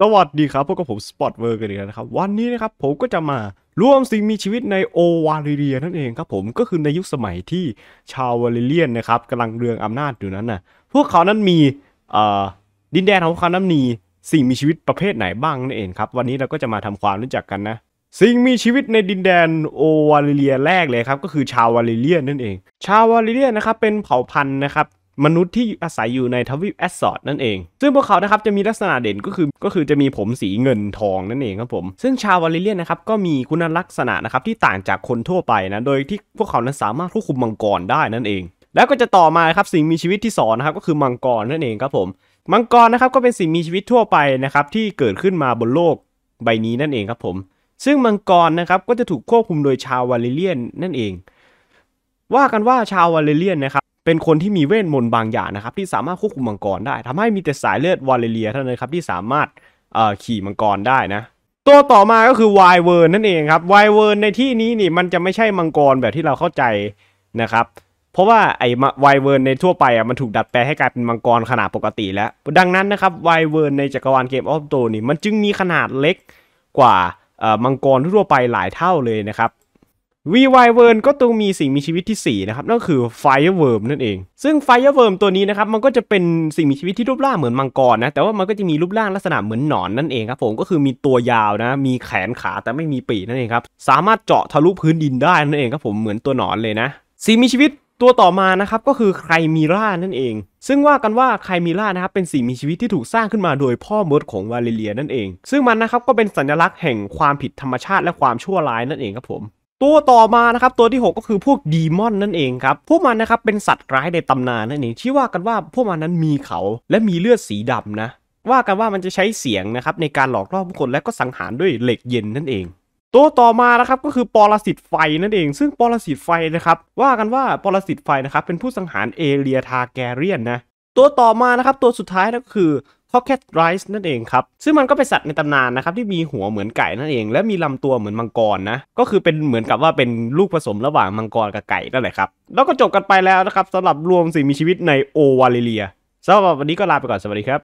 สวัสดีครับพวกกับผมสปอตเวอร์กันอีกแล้วนะครับวันนี้นะครับผมก็จะมาร่วมสิ่งมีชีวิตในโอวาิเลียนั่นเองครับผมก็คือในยุคสมัยที่ชาววาิเลียนนะครับกำลังเรืองอำนาจอยู่นั้นนะพวกเขานั้นมีดินแดนของเขานั้นมีสิ่งมีชีวิตประเภทไหนบ้างนั่นเองครับ วันนี้เราก็จะมาทำความรู้จักกันนะ สิ่งมีชีวิตในดินแดนโอวาิเลีย แรกเลยครับก็คือชาววาิเลียน นั่นเอง ชาววาิเลียนนะครับเป็นเผ่าพันธุ์นะครับมนุษย์ที่อาศัยอยู่ในทวีปแอสซอดนั่นเอง ซึ่งพวกเขานะครับจะมีลักษณะเด่นก็คือ ก็คือจะมีผมสีเงินทองนั่นเองครับผมซึ่งชาววาลิเลียนนะครับ ก็มีคุณลักษณะนะครับที่ต่างจากคนทั่วไปนะโดยที่พวกเขานั้นสามารถควบคุมมังกรได้นั่นเอง แล้วก็จะต่อมาครับสิ่งมีชีวิตที่สอนนะครับก็คือมังกรนั่นเองครับผมมังกรนะครับก็เป็นสิ่งมีชีวิตทั่วไปนะครับที่เกิดขึ้นมาบนโลกใบนี้นั่นเองครับผมซึ่งมังกรนะครับก็จะถูกควบคุมโดยชาววาลิเลียนนั่นเอง ว่ากันว่าชาววาลิเลียนนะครับเป็นคนที่มีเวทมนต์บางอย่างนะครับที่สามารถควบคุมมังกรได้ทำให้มีแต่สายเลือดวาเลเรียเท่านั้นครับที่สามารถขี่มังกรได้นะ ตัวต่อมาก็คือไวเวิร์นนั่นเองครับไวเวิร์นในที่นี้นี่มันจะไม่ใช่มังกรแบบที่เราเข้าใจนะครับเพราะว่าไอ้ไวเวิร์นในทั่วไปอ่ะมันถูกดัดแปลงให้กลายเป็นมังกรขนาดปกติแล้ว ดังนั้นนะครับไวเวิร์นในจักรวาลเกมออฟโตนี่มันจึงมีขนาดเล็กกว่ามังกรทั่วไปหลายเท่าเลยนะครับวีไวเวิร์นก็ต้องมีสิ่งมีชีวิตที่ 4นะครับนั่นคือไฟเวิร์มนั่นเอง ซึ่งไฟเวิร์มตัวนี้นะครับมันก็จะเป็นสิ่งมีชีวิตที่รูปร่างเหมือนมังกรนะแต่ว่ามันก็จะมีรูปร่างลักษณะเหมือนหนอนนั่นเองครับผมก็คือมีตัวยาวนะมีแขนขาแต่ไม่มีปีกนั่นเองครับสามารถเจาะทะลุพื้นดินได้นั่นเองครับผมเหมือนตัวหนอนเลยนะสิ่งมีชีวิตตัวต่อมานะครับก็คือไครมีร่านั่นเอง ซึ่งว่ากันว่าไครมีร่านะครับเป็นสิ่งมีชีวิตที่ถูกสร้างขึ้นมาโดยพ่อมดของวาเลเรียนั่นเองซึ่งมันนะครับก็เป็นสัญลักษณ์แห่งความผิดธรรมชาติและความชั่วร้ายนั่นเองครับผมตัวต่อมานะครับ ตัวที่ 6 ก็คือพวกดีมอนนั่นเองครับพวกมันนะครับเป็นสัตว์ร้ายในตำนานนั่นเอง ที่ว่ากันว่าพวกมันนั้นมีเขาและมีเลือดสีดำนะว่ากันว่ามันจะใช้เสียงนะครับในการหลอกล่อผู้คนและก็สังหารด้วยเหล็กเย็นนั่นเอง ตัวต่อมานะครับก็คือปรสิตไฟ นั่นเอง ซึ่งปรสิตไฟนะครับว่ากันว่าปรสิตไฟนะครับเป็นผู้สังหารเอเลียทาแกเรียนนะตัวต่อมานะครับตัวสุดท้ายนั่นก็คือคอแคทไรส์นั่นเองครับซึ่งมันก็เป็นสัตว์ในตำนานนะครับที่มีหัวเหมือนไก่นั่นเองและมีลำตัวเหมือนมังกรนะ ก็คือเป็นเหมือนกับว่าเป็นลูกผสมระหว่างมังกรกับไก่นั่นแหละครับแล้วก็จบกันไปแล้วนะครับสำหรับรวมสิ่งมีชีวิตในโอวาเลเลียสำหรับวันนี้ก็ลาไปก่อน สวัสดีครับ